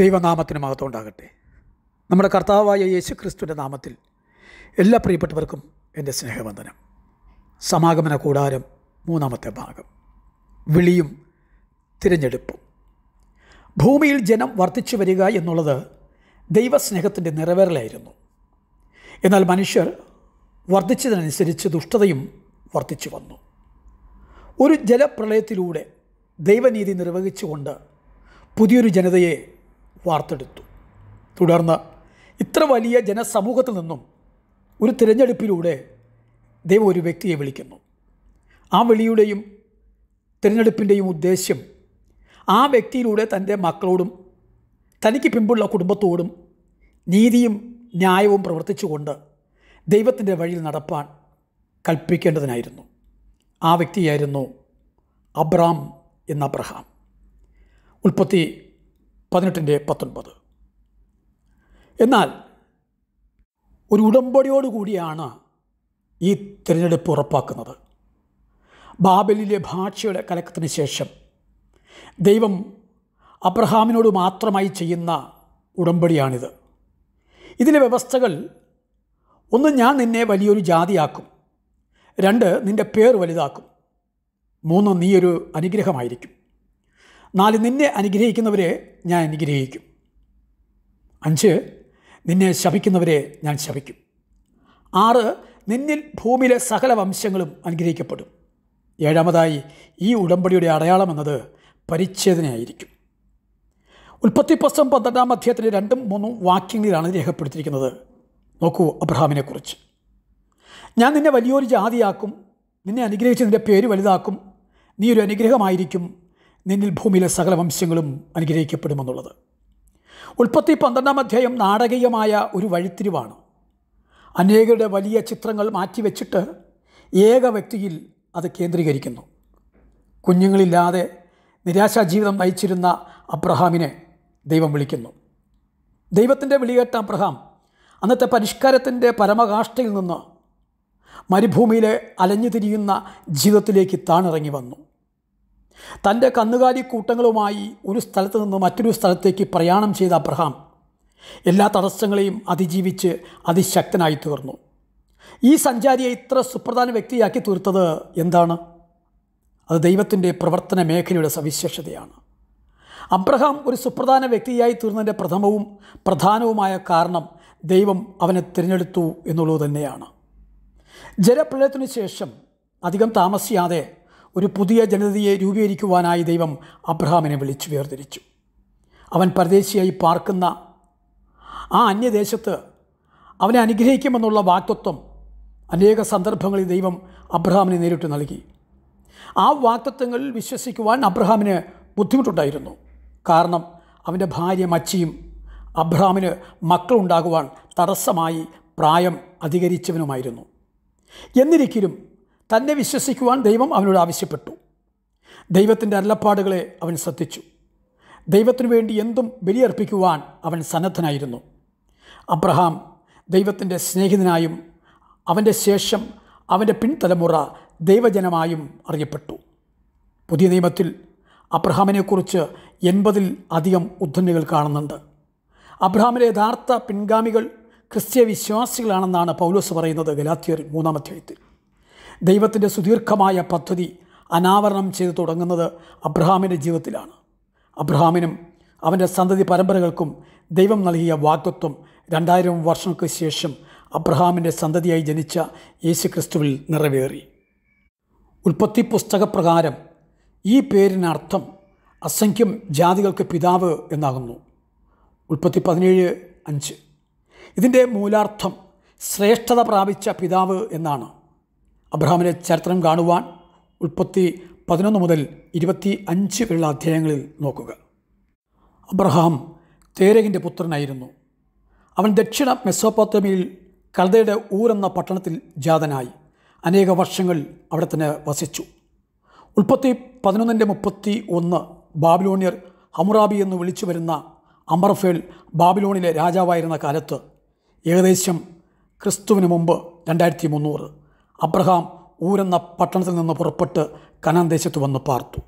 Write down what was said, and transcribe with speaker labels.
Speaker 1: ദൈവനാമത്തിന് മഹത്വം ഉണ്ടാകട്ടെ നമ്മുടെ കർത്താവായ യേശു ക്രിസ്തുവിൻ്റെ നാമത്തിൽ എല്ലാ പ്രിയപ്പെട്ടവർക്കും എൻ്റെ സ്നേഹവന്ദനം സമാഗമന കൂടാരം മൂന്നാമത്തെ ഭാഗം വിളിയും തിരഞ്ഞെടുപ്പും ഭൂമിയിൽ ജനം വർദ്ധിച്ചു വരിക എന്നുള്ളത് ദൈവസ്നേഹത്തിൻ്റെ നിറവേറലായിരുന്നു എന്നാൽ മനുഷ്യർ വർദ്ധിച്ചതിനനുസരിച്ച് ദുഷ്ടതയും വർദ്ധിച്ചു വന്നു ഒരു ജലപ്രളയത്തിലൂടെ ദൈവനീതി നിർവഹിച്ചുകൊണ്ട് പുതിയൊരു ജനതയെ വാർത്തെടുത്തു തുടർന്ന് ഇത്ര വലിയ ജനസമൂഹത്തിൽ നിന്നും ഒരു തിരഞ്ഞെടുപ്പിലൂടെ ദൈവം ഒരു വ്യക്തിയെ വിളിക്കുന്നു ആ വിളിയുടെയും തിരഞ്ഞെടുപ്പിൻ്റെയും ഉദ്ദേശ്യം ആ വ്യക്തിയിലൂടെ തൻ്റെ മക്കളോടും തനിക്ക് പിമ്പുള്ള കുടുംബത്തോടും നീതിയും ന്യായവും പ്രവർത്തിച്ചുകൊണ്ട് ദൈവത്തിൻ്റെ വഴിയിൽ നടപ്പാൻ കൽപ്പിക്കേണ്ടതിനായിരുന്നു ആ വ്യക്തിയായിരുന്നു അബ്രാം എന്ന അബ്രഹാം ഉൽപ്പത്തി പതിനെട്ടിൻ്റെ പത്തൊൻപത് എന്നാൽ ഒരു ഉടമ്പടിയോടുകൂടിയാണ് ഈ തിരഞ്ഞെടുപ്പ് ഉറപ്പാക്കുന്നത് ബാബലിലെ ഭാഷയുടെ കലക്കത്തിന് ശേഷം ദൈവം അബ്രഹാമിനോട് മാത്രമായി ചെയ്യുന്ന ഉടമ്പടിയാണിത് ഇതിലെ വ്യവസ്ഥകൾ ഒന്ന് ഞാൻ നിന്നെ വലിയൊരു ജാതിയാക്കും രണ്ട് നിൻ്റെ പേർ വലുതാക്കും മൂന്ന് നീയൊരു അനുഗ്രഹമായിരിക്കും നാല് നിന്നെ അനുഗ്രഹിക്കുന്നവരെ ഞാൻ അനുഗ്രഹിക്കും അഞ്ച് നിന്നെ ശപിക്കുന്നവരെ ഞാൻ ശപിക്കും ആറ് നിന്നിൽ ഭൂമിയിലെ സകല വംശങ്ങളും അനുഗ്രഹിക്കപ്പെടും ഏഴാമതായി ഈ ഉടമ്പടിയുടെ അടയാളം എന്നത് പരിച്ഛേദനയായിരിക്കും ഉൽപ്പത്തി പുസ്തകം പന്ത്രണ്ടാം അധ്യായത്തിലെ രണ്ടും മൂന്നും വാക്യങ്ങളിലാണ് രേഖപ്പെടുത്തിയിരിക്കുന്നത് നോക്കൂ അബ്രഹാമിനെക്കുറിച്ച് ഞാൻ നിന്നെ വലിയൊരു ജാതിയാക്കും നിന്നെ അനുഗ്രഹിച്ച് നിൻ്റെ പേര് വലുതാക്കും നീ ഒരു അനുഗ്രഹമായിരിക്കും നിന്നിൽ ഭൂമിയിലെ സകല വംശങ്ങളും അനുഗ്രഹിക്കപ്പെടുമെന്നുള്ളത് ഉൽപ്പത്തി പന്ത്രണ്ടാം അധ്യായം നാടകീയമായ ഒരു വഴിത്തിരിവാണ് അനേകരുടെ വലിയ ചിത്രങ്ങൾ മാറ്റിവെച്ചിട്ട് ഏക വ്യക്തിയിൽ അത് കേന്ദ്രീകരിക്കുന്നു കുഞ്ഞുങ്ങളില്ലാതെ നിരാശാ ജീവിതം നയിച്ചിരുന്ന അബ്രഹാമിനെ ദൈവം വിളിക്കുന്നു ദൈവത്തിൻ്റെ വിളികേട്ട അബ്രഹാം അന്നത്തെ പരിഷ്കാരത്തിൻ്റെ പരമകാഷ്ഠയിൽ നിന്ന് മരുഭൂമിയിലെ അലഞ്ഞു തിരിയുന്ന ജീവിതത്തിലേക്ക് താണിറങ്ങി വന്നു തൻ്റെ കന്നുകാലി കൂട്ടങ്ങളുമായി ഒരു സ്ഥലത്ത് നിന്ന് മറ്റൊരു സ്ഥലത്തേക്ക് പ്രയാണം ചെയ്ത അബ്രഹാം എല്ലാ തടസ്സങ്ങളെയും അതിജീവിച്ച് അതിശക്തനായി തീർന്നു ഈ സഞ്ചാരിയെ ഇത്ര സുപ്രധാന വ്യക്തിയാക്കി തീർത്തത് എന്താണ് അത് ദൈവത്തിൻ്റെ പ്രവർത്തന മേഖലയുടെ സവിശേഷതയാണ് അബ്രഹാം ഒരു സുപ്രധാന വ്യക്തിയായി തീർന്നതിൻ്റെ പ്രഥമവും പ്രധാനവുമായ കാരണം ദൈവം അവനെ തിരഞ്ഞെടുത്തു എന്നുള്ളത് തന്നെയാണ് ജലപ്രളയത്തിനു ശേഷം അധികം താമസിയാതെ ഒരു പുതിയ ജനതയെ രൂപീകരിക്കുവാനായി ദൈവം അബ്രഹാമിനെ വിളിച്ചു വേർതിരിച്ചു അവൻ പരദേശിയായി പാർക്കുന്ന ആ അന്യദേശത്ത് അവനെ അനുഗ്രഹിക്കുമെന്നുള്ള വാക്തത്വം അനേക സന്ദർഭങ്ങളിൽ ദൈവം അബ്രഹാമിന് നേരിട്ട് നൽകി ആ വാക്തത്വങ്ങൾ വിശ്വസിക്കുവാൻ അബ്രഹാമിന് ബുദ്ധിമുട്ടുണ്ടായിരുന്നു കാരണം അവൻ്റെ ഭാര്യ മച്ചിയും അബ്രഹാമിന് മക്കളുണ്ടാകുവാൻ തടസ്സമായി പ്രായം അധികരിച്ചവനുമായിരുന്നു എന്നിരിക്കലും തന്നെ വിശ്വസിക്കുവാൻ ദൈവം അവനോട് ആവശ്യപ്പെട്ടു ദൈവത്തിൻ്റെ അരുളപ്പാടുകളെ അവൻ ശ്രദ്ധിച്ചു ദൈവത്തിനു വേണ്ടി എന്തും ബലിയർപ്പിക്കുവാൻ അവൻ സന്നദ്ധനായിരുന്നു അബ്രഹാം ദൈവത്തിൻ്റെ സ്നേഹിതനായും അവൻ്റെ ശേഷം അവൻ്റെ പിൻതലമുറ ദൈവജനമായും അറിയപ്പെട്ടു പുതിയ നിയമത്തിൽ അബ്രഹാമിനെക്കുറിച്ച് എൺപതിൽ അധികം ഉദ്ധരണികൾ കാണുന്നുണ്ട് അബ്രഹാമിലെ യഥാർത്ഥ പിൻഗാമികൾ ക്രിസ്ത്യ വിശ്വാസികളാണെന്നാണ് പൗലോസ് പറയുന്നത് ഗലാത്തിയർ മൂന്നാമധ്യായത്തിൽ ദൈവത്തിൻ്റെ സുദീർഘമായ പദ്ധതി അനാവരണം ചെയ്തു തുടങ്ങുന്നത് അബ്രഹാമിൻ്റെ ജീവിതത്തിലാണ് അബ്രഹാമിനും അവൻ്റെ സന്തതി പരമ്പരകൾക്കും ദൈവം നൽകിയ വാക്തത്വം രണ്ടായിരം വർഷങ്ങൾക്ക് ശേഷം അബ്രഹാമിൻ്റെ സന്തതിയായി ജനിച്ച യേശുക്രിസ്തുവിൽ നിറവേറി ഉൽപ്പത്തി പുസ്തകപ്രകാരം ഈ പേരിനർത്ഥം അസംഖ്യം ജാതികൾക്ക് പിതാവ് എന്നാകുന്നു ഉൽപ്പത്തി പതിനേഴ് അഞ്ച് ഇതിൻ്റെ മൂലാർത്ഥം ശ്രേഷ്ഠത പ്രാപിച്ച പിതാവ് എന്നാണ് അബ്രഹാമിൻ്റെ ചരിത്രം കാണുവാൻ ഉൽപ്പത്തി പതിനൊന്ന് മുതൽ ഇരുപത്തി അഞ്ച് വരെയുള്ള അധ്യായങ്ങളിൽ നോക്കുക അബ്രഹാം തേരകിൻ്റെ പുത്രനായിരുന്നു അവൻ ദക്ഷിണ മെസ്സോപ്പോത്തമിയിൽ കൽദയുടെ ഊർ എന്ന പട്ടണത്തിൽ ജാതനായി അനേക വർഷങ്ങൾ അവിടെ തന്നെ വസിച്ചു ഉൽപ്പത്തി പതിനൊന്നിൻ്റെ മുപ്പത്തി ഒന്ന് ബാബിലോണിയർ ഹമുറാബി എന്ന് വിളിച്ചു വരുന്ന അമർഫേൽ ബാബിലോണിലെ രാജാവായിരുന്ന കാലത്ത് ഏകദേശം ക്രിസ്തുവിന് മുമ്പ് രണ്ടായിരത്തി മുന്നൂറ് അബ്രഹാം ഊരെന്ന പട്ടണത്തിൽ നിന്ന് പുറപ്പെട്ട് കനാൻ ദേശത്ത് വന്ന് പാർത്തു